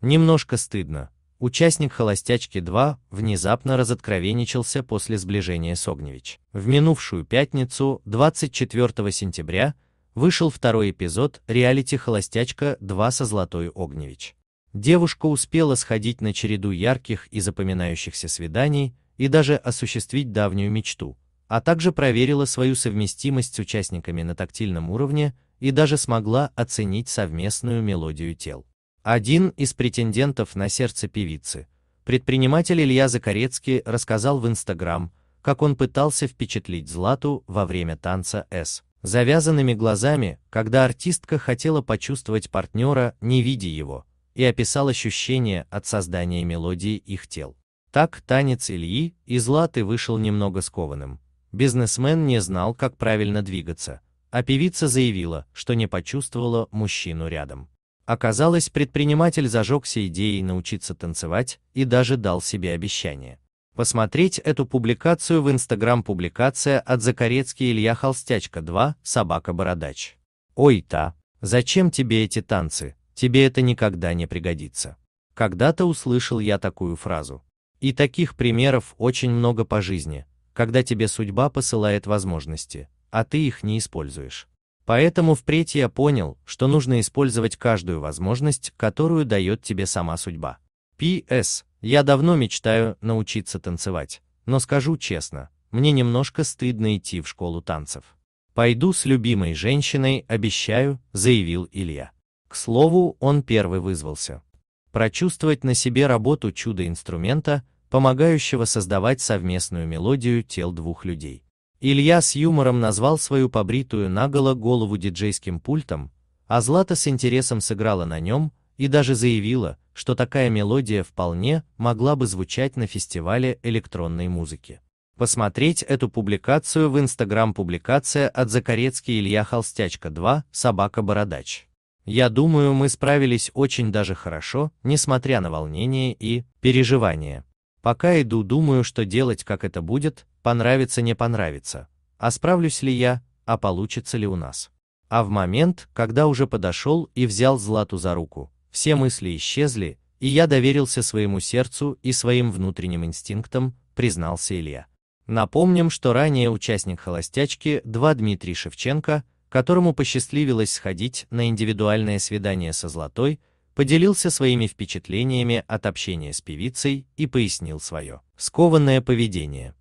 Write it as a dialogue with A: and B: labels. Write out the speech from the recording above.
A: Немножко стыдно. Участник «Холостячки 2» внезапно разоткровенничался после сближения с Огневич. В минувшую пятницу, 24 сентября, вышел второй эпизод реалити «Холостячка 2» со Золотой Огневич. Девушка успела сходить на череду ярких и запоминающихся свиданий и даже осуществить давнюю мечту, а также проверила свою совместимость с участниками на тактильном уровне и даже смогла оценить совместную мелодию тел. Один из претендентов на сердце певицы, предприниматель Илья Закорецкий рассказал в Инстаграм, как он пытался впечатлить Злату во время танца «С». Завязанными глазами, когда артистка хотела почувствовать партнера, не видя его, и описал ощущения от создания мелодии их тел. Так танец Ильи и Златы вышел немного скованным. Бизнесмен не знал, как правильно двигаться, а певица заявила, что не почувствовала мужчину рядом. Оказалось, предприниматель зажегся идеей научиться танцевать и даже дал себе обещание. Посмотреть эту публикацию в Инстаграм публикация от закорецкий Илья Холстячка 2, Собака Бородач. Ой, та, зачем тебе эти танцы, тебе это никогда не пригодится. Когда-то услышал я такую фразу. И таких примеров очень много по жизни, когда тебе судьба посылает возможности, а ты их не используешь. Поэтому впредь я понял, что нужно использовать каждую возможность, которую дает тебе сама судьба. П.С. Я давно мечтаю научиться танцевать, но скажу честно, мне немножко стыдно идти в школу танцев. Пойду с любимой женщиной, обещаю, заявил Илья. К слову, он первый вызвался. Прочувствовать на себе работу чудо-инструмента, помогающего создавать совместную мелодию тел двух людей. Илья с юмором назвал свою побритую наголо голову диджейским пультом, а Злата с интересом сыграла на нем и даже заявила, что такая мелодия вполне могла бы звучать на фестивале электронной музыки. Посмотреть эту публикацию в Инстаграм публикация от Закорецкий Илья Холстячка 2 «Собака Бородач». Я думаю, мы справились очень даже хорошо, несмотря на волнение и переживания. Пока иду, думаю, что делать, как это будет, понравится, не понравится, а справлюсь ли я, а получится ли у нас. А в момент, когда уже подошел и взял Злату за руку, все мысли исчезли, и я доверился своему сердцу и своим внутренним инстинктам, признался Илья. Напомним, что ранее участник холостячки 2 Дмитрий Шевченко, которому посчастливилось сходить на индивидуальное свидание со Златой, поделился своими впечатлениями от общения с певицей и пояснил свое скованное поведение.